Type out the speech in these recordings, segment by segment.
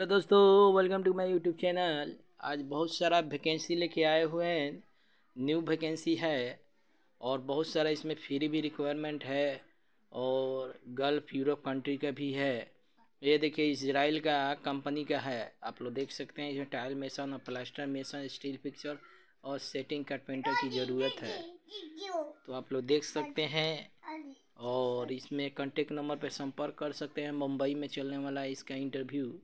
तो दोस्तों welcome to my YouTube channel आज बहुत सारा वैकेंसी लेके आए हुए हैं न्यू वैकेंसी है और बहुत सारा इसमें फ्री भी रिक्वायरमेंट है और गल्फ यूरोप कंट्री का भी है ये देखिए इसराइल का कंपनी का है आप लोग देख सकते हैं इसमें टाइल मेसन और प्लास्टर मेसन स्टील पिक्चर और सेटिंग कारपेंटर की ज़रूरत है तो आप लोग देख सकते हैं और इसमें कॉन्टेक्ट नंबर पर संपर्क कर सकते हैं मुंबई में चलने वाला इसका इंटरव्यू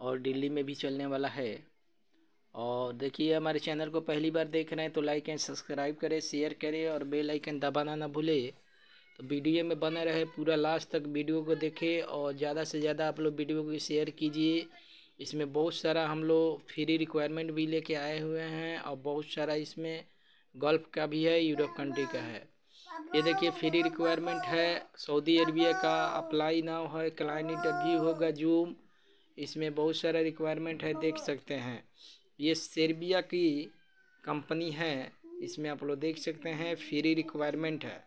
और दिल्ली में भी चलने वाला है और देखिए हमारे चैनल को पहली बार देख रहे हैं तो लाइक एंड सब्सक्राइब करें शेयर करें और बेल आइकन दबाना ना भूलें तो वीडियो में बने रहे पूरा लास्ट तक वीडियो को देखें और ज़्यादा से ज़्यादा आप लोग वीडियो को शेयर कीजिए इसमें बहुत सारा हम लोग फ्री रिक्वायरमेंट भी लेके आए हुए हैं और बहुत सारा इसमें गल्फ़ का भी है यूरोप कंट्री का है ये देखिए फ्री रिक्वायरमेंट है सऊदी अरबिया का अप्लाई नाव है क्लाइंट इंटरव्यू होगा जूम इसमें बहुत सारा रिक्वायरमेंट है देख सकते हैं ये सेर्बिया की कंपनी है इसमें आप लोग देख सकते हैं फ्री रिक्वायरमेंट है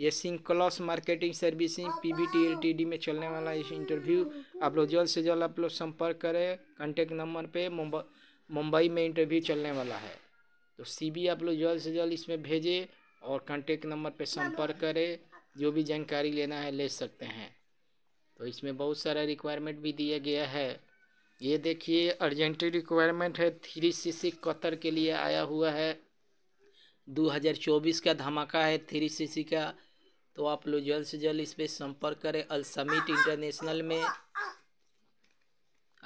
ये सिंकलॉस मार्केटिंग सर्विसिंग पीबीटी डी में चलने वाला इस इंटरव्यू आप लोग जल्द से जल्द आप लोग संपर्क करें कॉन्टेक्ट नंबर पे मुंबई मुंबई में इंटरव्यू चलने वाला है तो सीबी आप लोग जल्द से जल्द इसमें भेजें और कॉन्टेक्ट नंबर पे संपर्क करें जो भी जानकारी लेना है ले सकते हैं तो इसमें बहुत सारा रिक्वायरमेंट भी दिया गया है ये देखिए अर्जेंट रिक्वायरमेंट है थ्री सी सी कतर के लिए आया हुआ है 2024 का धमाका है थ्री सी सी का तो आप लोग जल्द से जल्द इस पर संपर्क करें अल समिट इंटरनेशनल में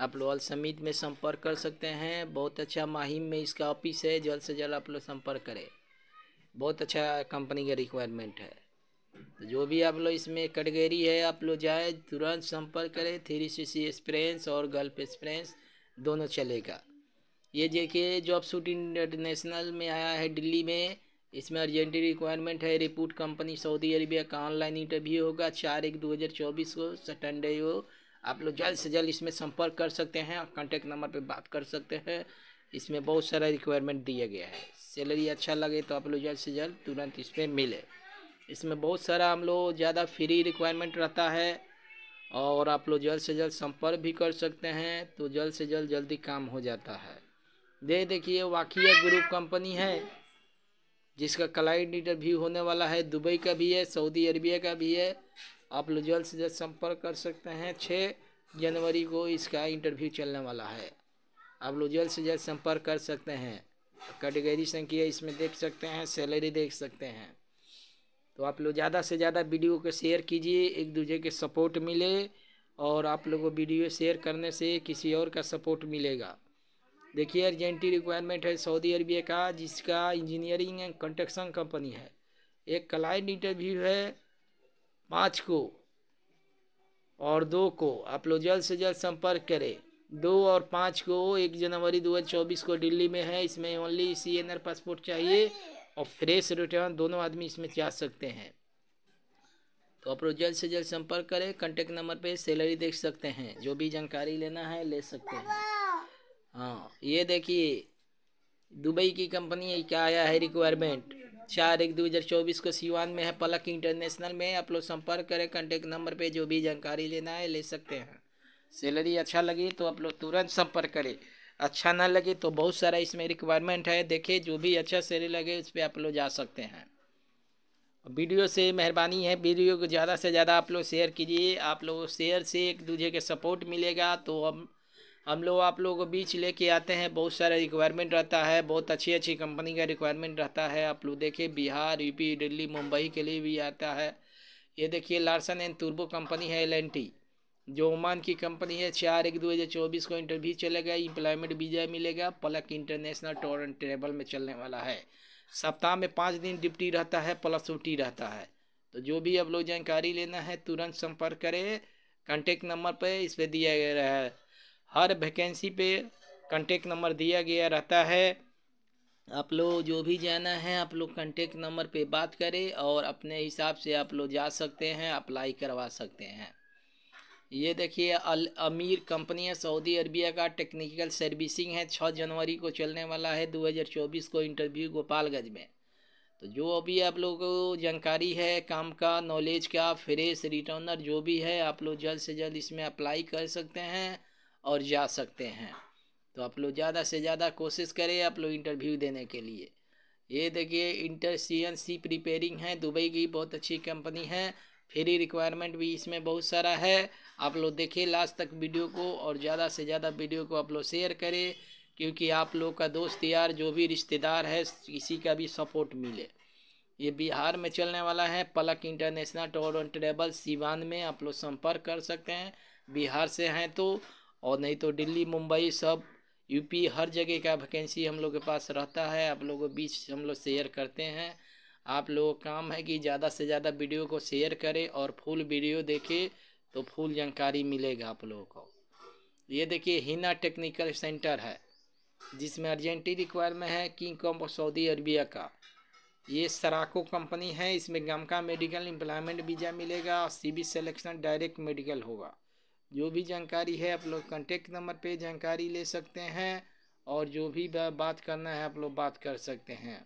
आप लोग अल समिट में संपर्क कर सकते हैं बहुत अच्छा माहिम में इसका ऑफिस है जल्द से जल्द आप लोग संपर्क करें बहुत अच्छा कंपनी का रिक्वायरमेंट है तो जो भी आप लोग इसमें कैटेगरी है आप लोग जाए तुरंत संपर्क करें थ्री सी सी एक्सपीरियंस और गल्फ एक्सपीरियंस दोनों चलेगा ये देखिए जॉब सूट इंटरनेशनल में आया है दिल्ली में इसमें अर्जेंटी रिक्वायरमेंट है रिपोर्ट कंपनी सऊदी अरेबिया का ऑनलाइन इंटरव्यू होगा चार एक दो हज़ार चौबीस को सटनडे हो आप लोग जल्द से जल्द इसमें संपर्क कर सकते हैं कॉन्टैक्ट नंबर पर बात कर सकते हैं इसमें बहुत सारा रिक्वायरमेंट दिया गया है सैलरी अच्छा लगे तो आप लोग जल्द से जल्द तुरंत इसमें मिले इसमें बहुत सारा हम लोग ज़्यादा फ्री रिक्वायरमेंट रहता है और आप लोग जल्द से जल्द संपर्क भी कर सकते हैं तो जल्द से जल्द जल्दी काम हो जाता है दे देखिए वाकिया ग्रुप कंपनी है जिसका क्लाइंट इंटरव्यू होने वाला है दुबई का भी है सऊदी अरबिया का भी है आप लोग जल्द से जल्द संपर्क कर सकते हैं छः जनवरी को इसका इंटरव्यू चलने वाला है आप लोग जल्द से जल्द संपर्क कर सकते हैं कैटेगरी संख्या इसमें देख सकते हैं सैलरी देख सकते हैं तो आप लोग ज़्यादा से ज़्यादा वीडियो को शेयर कीजिए एक दूसरे के सपोर्ट मिले और आप लोग को वीडियो शेयर करने से किसी और का सपोर्ट मिलेगा देखिए अर्जेंटी रिक्वायरमेंट है सऊदी अरबिया का जिसका इंजीनियरिंग एंड कंस्ट्रक्शन कंपनी है एक क्लाइंट इंटरव्यू है पाँच को और दो को आप लोग जल्द से जल्द संपर्क करें दो और पाँच को एक जनवरी चौबीस को दिल्ली में है इसमें only C N R passport चाहिए और फ्रेश रिटर्न दोनों आदमी इसमें जा सकते हैं तो आप लोग जल्द से जल्द संपर्क करें कंटेक्ट नंबर पे सैलरी देख सकते हैं जो भी जानकारी लेना है ले सकते हैं हाँ ये देखिए दुबई की कंपनी क्या आया है रिक्वायरमेंट चार एक दो हज़ार चौबीस को सीवान में है पलक इंटरनेशनल में आप लोग संपर्क करें कॉन्टेक्ट नंबर पे जो भी जानकारी लेना है ले सकते हैं सैलरी अच्छा लगी तो आप लोग तुरंत संपर्क करें अच्छा ना लगे तो बहुत सारा इसमें रिक्वायरमेंट है देखे जो भी अच्छा से लगे उस पर आप लोग जा सकते हैं वीडियो से मेहरबानी है वीडियो को ज़्यादा से ज़्यादा आप लोग शेयर कीजिए आप लोग शेयर से एक दूसरे के सपोर्ट मिलेगा तो हम हम लोग आप लोगों को बीच लेके आते हैं बहुत सारा रिक्वायरमेंट रहता है बहुत अच्छी अच्छी कंपनी का रिक्वायरमेंट रहता है आप लोग देखिए बिहार यूपी दिल्ली मुंबई के लिए भी आता है ये देखिए लार्सन एंड तुर्बो कंपनी है एल एन टी जो ओमान की कंपनी है चार एक दो हज़ार चौबीस को इंटरव्यू चलेगा इम्प्लॉयमेंट वीज़ा मिलेगा Palak international tour and travel में चलने वाला है सप्ताह में पाँच दिन डिप्टी रहता है प्लस छुट्टी रहता है तो जो भी आप लोग जानकारी लेना है तुरंत संपर्क करें कंटेक्ट नंबर पर इस पर दिया गया है हर वैकेंसी पे कंटेक्ट नंबर दिया गया रहता है आप लोग जो भी जाना है आप लोग कंटेक्ट नंबर पे बात करें और अपने हिसाब से आप लोग जा सकते हैं अप्लाई करवा सकते हैं ये देखिए अल अमीर कंपनी है सऊदी अरबिया का टेक्निकल सर्विसिंग है छः जनवरी को चलने वाला है 2024 को इंटरव्यू गोपालगंज में तो जो अभी आप लोगों को जानकारी है काम का नॉलेज का फ्रेश रिटर्नर जो भी है आप लोग जल्द से जल्द इसमें अप्लाई कर सकते हैं और जा सकते हैं तो आप लोग ज़्यादा से ज़्यादा कोशिश करें आप लोग इंटरव्यू देने के लिए ये देखिए inter C N C preparing है दुबई की बहुत अच्छी कंपनी है फ्री रिक्वायरमेंट भी इसमें बहुत सारा है आप लोग देखिए लास्ट तक वीडियो को और ज़्यादा से ज़्यादा वीडियो को आप लोग शेयर करें क्योंकि आप लोग का दोस्त यार जो भी रिश्तेदार है किसी का भी सपोर्ट मिले ये बिहार में चलने वाला है Palak international tour and travel Siwan में आप लोग संपर्क कर सकते हैं बिहार से हैं तो और नहीं तो दिल्ली मुंबई सब यूपी हर जगह का वैकेंसी हम लोग के पास रहता है आप लोगों बीच हम लोग शेयर करते हैं आप लोगों का काम है कि ज़्यादा से ज़्यादा वीडियो को शेयर करें और फुल वीडियो देखें तो फुल जानकारी मिलेगा आप लोगों को ये देखिए हिना टेक्निकल सेंटर है जिसमें अर्जेंटी रिक्वायरमेंट है किंग कॉम्प सऊदी अरबिया का ये सराको कंपनी है इसमें गमका मेडिकल एम्प्लॉयमेंट वीज़ा मिलेगा और बी सिलेक्शन डायरेक्ट मेडिकल होगा जो भी जानकारी है आप लोग कॉन्टेक्ट नंबर पे जानकारी ले सकते हैं और जो भी बात करना है आप लोग बात कर सकते हैं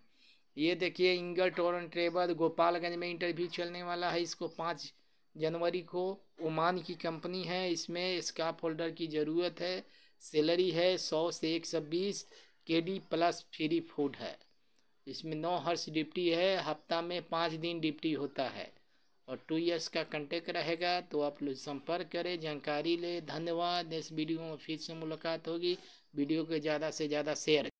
ये देखिए इंगल टोरन ट्रेबर गोपालगंज में इंटरव्यू चलने वाला है इसको पाँच जनवरी को ओमान की कंपनी है इसमें स्काफ होल्डर की ज़रूरत है सैलरी है सौ से एक सौ बीस के डी प्लस फ्री फूड है इसमें नौ हर्ष डिप्टी है हफ्ता में पाँच दिन डिप्टी होता है और टू ईयर्स का कंटेक्ट रहेगा तो आप लोग संपर्क करें जानकारी लें धन्यवाद इस वीडियो में फिर से मुलाकात होगी वीडियो को ज़्यादा से ज़्यादा शेयर